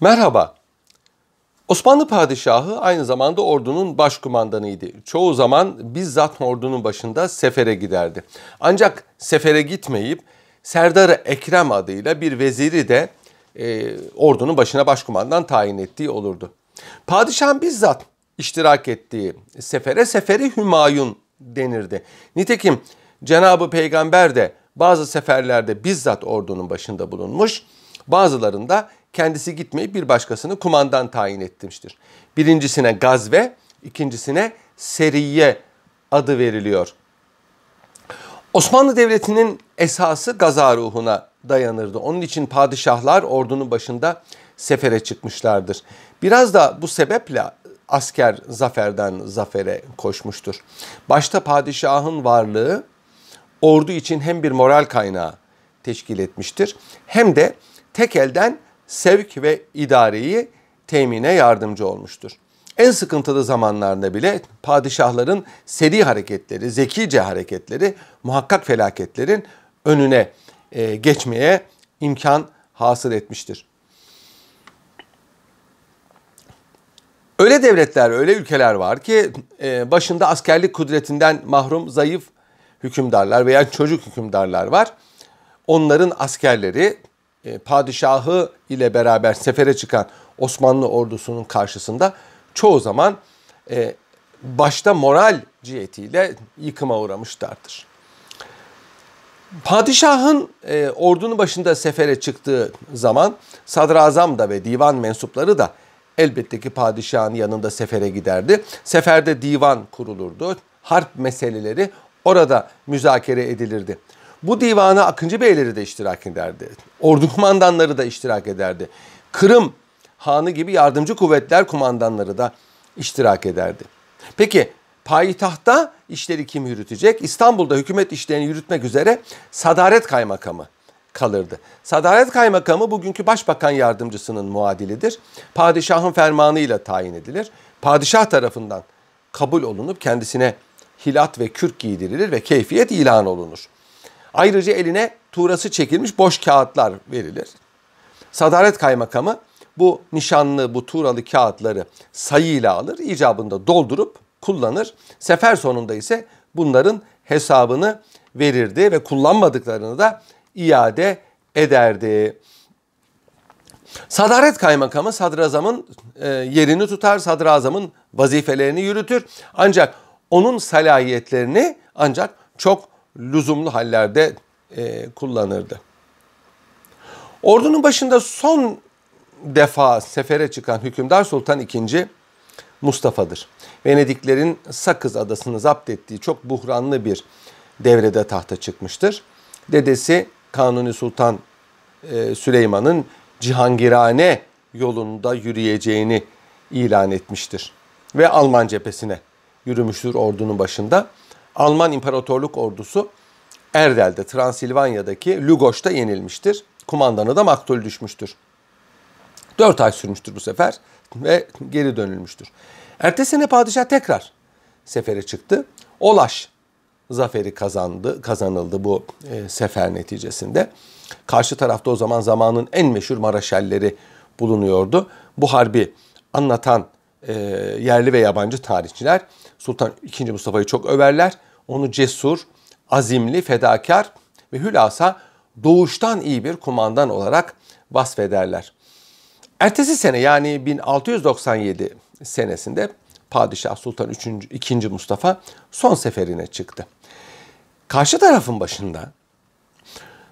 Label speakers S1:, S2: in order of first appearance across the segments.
S1: Merhaba. Osmanlı padişahı aynı zamanda ordunun başkumandanıydı. Çoğu zaman bizzat ordunun başında sefere giderdi. Ancak sefere gitmeyip Serdar Ekrem adıyla bir veziri de e, ordunun başına başkumandan tayin ettiği olurdu. Padişahın bizzat iştirak ettiği sefere seferi Hümayun denirdi. Nitekim Cenabı Peygamber de bazı seferlerde bizzat ordunun başında bulunmuş, bazılarında kendisi gitmeyi bir başkasını kumandan tayin etmiştir. Birincisine gazve, ikincisine seriye adı veriliyor. Osmanlı Devleti'nin esası gaza ruhuna dayanırdı. Onun için padişahlar ordunun başında sefere çıkmışlardır. Biraz da bu sebeple asker zaferden zafere koşmuştur. Başta padişahın varlığı ordu için hem bir moral kaynağı teşkil etmiştir hem de tek elden sevk ve idareyi temine yardımcı olmuştur. En sıkıntılı zamanlarında bile padişahların seri hareketleri, zekice hareketleri muhakkak felaketlerin önüne e, geçmeye imkan hasıl etmiştir. Öyle devletler, öyle ülkeler var ki e, başında askerlik kudretinden mahrum zayıf hükümdarlar veya çocuk hükümdarlar var. Onların askerleri e, padişahı ile beraber sefere çıkan Osmanlı ordusunun karşısında çoğu zaman e, başta moral cihetiyle yıkıma uğramışlardır. Padişahın e, ordunun başında sefere çıktığı zaman sadrazam da ve divan mensupları da elbette ki padişahın yanında sefere giderdi. Seferde divan kurulurdu. Harp meseleleri orada müzakere edilirdi. Bu divanı Akıncı Beyleri de iştirak ederdi. Ordu kumandanları da iştirak ederdi. Kırım Hanı gibi yardımcı kuvvetler kumandanları da iştirak ederdi. Peki payitahtta işleri kim yürütecek? İstanbul'da hükümet işlerini yürütmek üzere Sadaret Kaymakamı kalırdı. Sadaret Kaymakamı bugünkü Başbakan Yardımcısının muadilidir. Padişahın fermanıyla tayin edilir. Padişah tarafından kabul olunup kendisine hilat ve kürk giydirilir ve keyfiyet ilan olunur. Ayrıca eline tuğrası çekilmiş boş kağıtlar verilir. Sadaret kaymakamı bu nişanlı, bu tuğralı kağıtları sayıyla alır, icabında doldurup kullanır. Sefer sonunda ise bunların hesabını verirdi ve kullanmadıklarını da iade ederdi. Sadaret kaymakamı sadrazamın e, yerini tutar, sadrazamın vazifelerini yürütür. Ancak onun salahiyetlerini ancak çok lüzumlu hallerde e, kullanırdı. Ordunun başında son defa sefere çıkan hükümdar Sultan II. Mustafa'dır. Venediklerin Sakız adasını zapt ettiği çok buhranlı bir devrede tahta çıkmıştır. Dedesi Kanuni Sultan e, Süleyman'ın Cihangirane yolunda yürüyeceğini ilan etmiştir. Ve Alman cephesine yürümüştür ordunun başında. Alman İmparatorluk ordusu Erdel'de, Transilvanya'daki Lugoş'ta yenilmiştir. Kumandanı da maktul düşmüştür. Dört ay sürmüştür bu sefer ve geri dönülmüştür. Ertesi sene padişah tekrar sefere çıktı. Olaş zaferi kazandı, kazanıldı bu e, sefer neticesinde. Karşı tarafta o zaman zamanın en meşhur maraşalleri bulunuyordu. Bu harbi anlatan e, yerli ve yabancı tarihçiler Sultan II. Mustafa'yı çok överler. Onu cesur, azimli, fedakar ve hülasa doğuştan iyi bir kumandan olarak vasfederler. Ertesi sene yani 1697 senesinde Padişah Sultan II. Mustafa son seferine çıktı. Karşı tarafın başında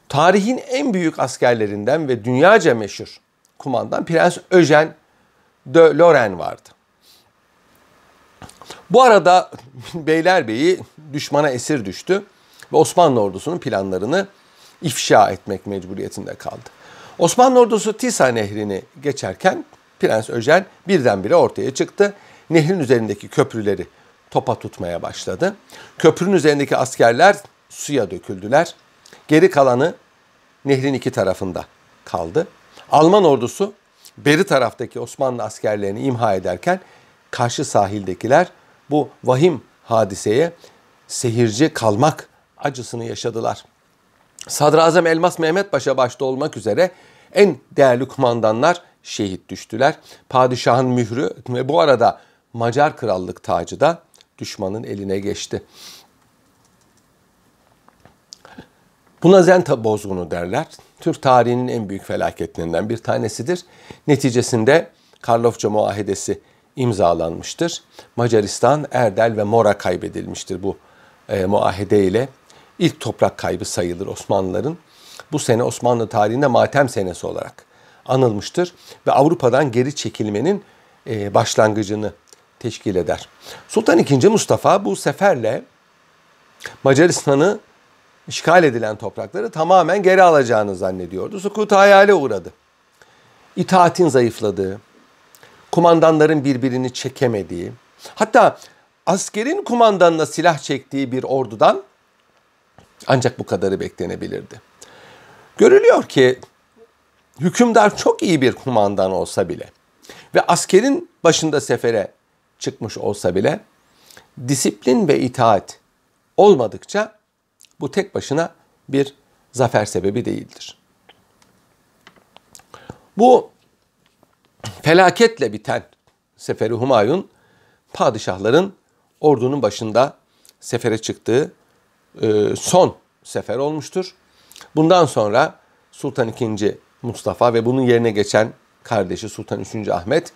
S1: tarihin en büyük askerlerinden ve dünyaca meşhur kumandan Prens Öjen de Lorraine vardı. Bu arada Beylerbeyi düşmana esir düştü ve Osmanlı ordusunun planlarını ifşa etmek mecburiyetinde kaldı. Osmanlı ordusu Tisa nehrini geçerken Prens Öjen birdenbire ortaya çıktı. Nehrin üzerindeki köprüleri topa tutmaya başladı. Köprünün üzerindeki askerler suya döküldüler. Geri kalanı nehrin iki tarafında kaldı. Alman ordusu beri taraftaki Osmanlı askerlerini imha ederken karşı sahildekiler bu vahim hadiseye sehirci kalmak acısını yaşadılar. Sadrazam Elmas Mehmet Paşa başta olmak üzere en değerli kumandanlar şehit düştüler. Padişahın mührü ve bu arada Macar krallık tacı da düşmanın eline geçti. Buna Zenta bozgunu derler. Türk tarihinin en büyük felaketlerinden bir tanesidir. Neticesinde Karlofça Muahedesi imzalanmıştır. Macaristan, Erdel ve Mora kaybedilmiştir bu e, muahede ile. İlk toprak kaybı sayılır Osmanlıların. Bu sene Osmanlı tarihinde matem senesi olarak anılmıştır ve Avrupa'dan geri çekilmenin e, başlangıcını teşkil eder. Sultan II. Mustafa bu seferle Macaristan'ı işgal edilen toprakları tamamen geri alacağını zannediyordu. Sukut hayale uğradı. İtaatin zayıfladığı, kumandanların birbirini çekemediği, hatta askerin kumandanla silah çektiği bir ordudan ancak bu kadarı beklenebilirdi. Görülüyor ki hükümdar çok iyi bir kumandan olsa bile ve askerin başında sefere çıkmış olsa bile disiplin ve itaat olmadıkça bu tek başına bir zafer sebebi değildir. Bu felaketle biten Seferi Humayun padişahların ordunun başında sefere çıktığı e, son sefer olmuştur. Bundan sonra Sultan II. Mustafa ve bunun yerine geçen kardeşi Sultan III. Ahmet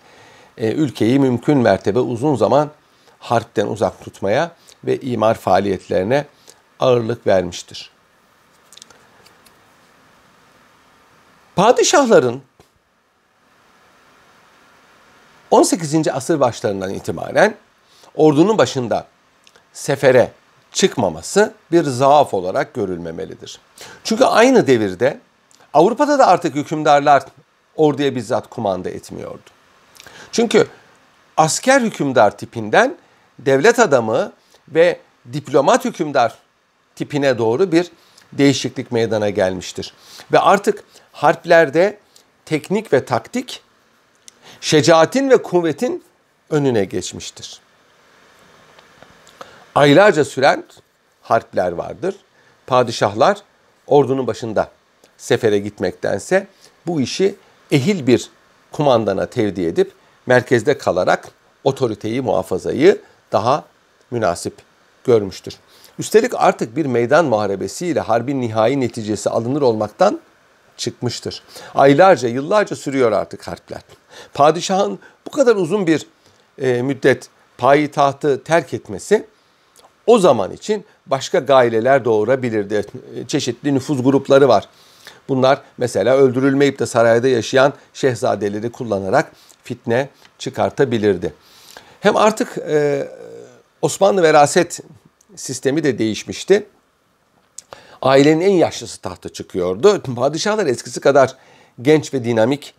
S1: e, ülkeyi mümkün mertebe uzun zaman harpten uzak tutmaya ve imar faaliyetlerine ağırlık vermiştir. Padişahların 18. asır başlarından itibaren ordunun başında sefere çıkmaması bir zaaf olarak görülmemelidir. Çünkü aynı devirde Avrupa'da da artık hükümdarlar orduya bizzat kumanda etmiyordu. Çünkü asker hükümdar tipinden devlet adamı ve diplomat hükümdar tipine doğru bir değişiklik meydana gelmiştir. Ve artık harplerde teknik ve taktik şecaatin ve kuvvetin önüne geçmiştir. Aylarca süren harpler vardır. Padişahlar ordunun başında sefere gitmektense bu işi ehil bir kumandana tevdi edip merkezde kalarak otoriteyi, muhafazayı daha münasip görmüştür. Üstelik artık bir meydan muharebesiyle harbin nihai neticesi alınır olmaktan çıkmıştır. Aylarca, yıllarca sürüyor artık harpler. Padişahın bu kadar uzun bir e, müddet payitahtı terk etmesi o zaman için başka gaileler doğurabilirdi. E, çeşitli nüfuz grupları var. Bunlar mesela öldürülmeyip de sarayda yaşayan şehzadeleri kullanarak fitne çıkartabilirdi. Hem artık e, Osmanlı veraset sistemi de değişmişti ailenin en yaşlısı tahta çıkıyordu. Padişahlar eskisi kadar genç ve dinamik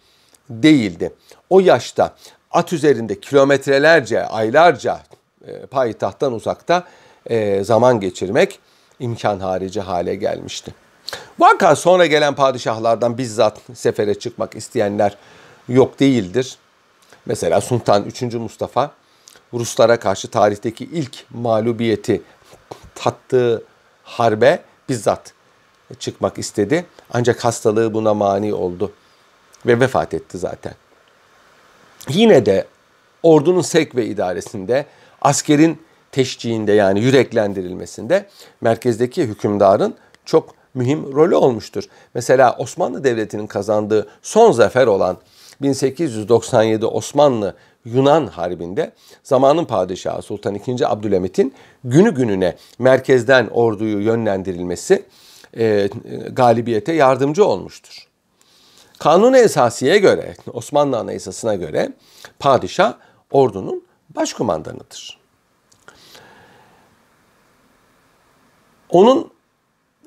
S1: değildi. O yaşta at üzerinde kilometrelerce, aylarca e, payitahttan uzakta e, zaman geçirmek imkan harici hale gelmişti. Vaka sonra gelen padişahlardan bizzat sefere çıkmak isteyenler yok değildir. Mesela Sultan 3. Mustafa Ruslara karşı tarihteki ilk mağlubiyeti tattığı harbe bizzat çıkmak istedi. Ancak hastalığı buna mani oldu ve vefat etti zaten. Yine de ordunun sek ve idaresinde askerin teşciğinde yani yüreklendirilmesinde merkezdeki hükümdarın çok mühim rolü olmuştur. Mesela Osmanlı Devleti'nin kazandığı son zafer olan 1897 Osmanlı Yunan Harbi'nde zamanın padişahı Sultan II. Abdülhamit'in günü gününe merkezden orduyu yönlendirilmesi e, galibiyete yardımcı olmuştur. Kanun esasiye göre, Osmanlı Anayasası'na göre padişah ordunun başkumandanıdır. Onun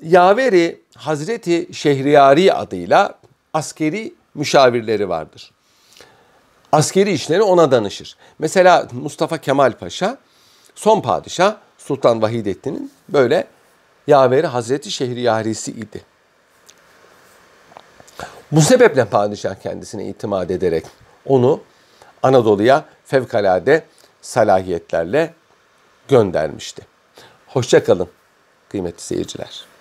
S1: yaveri Hazreti Şehriyari adıyla askeri müşavirleri vardır askeri işleri ona danışır. Mesela Mustafa Kemal Paşa son padişah Sultan Vahidettin'in böyle yaveri Hazreti Şehriyarisi idi. Bu sebeple padişah kendisine itimat ederek onu Anadolu'ya fevkalade salahiyetlerle göndermişti. Hoşçakalın kıymetli seyirciler.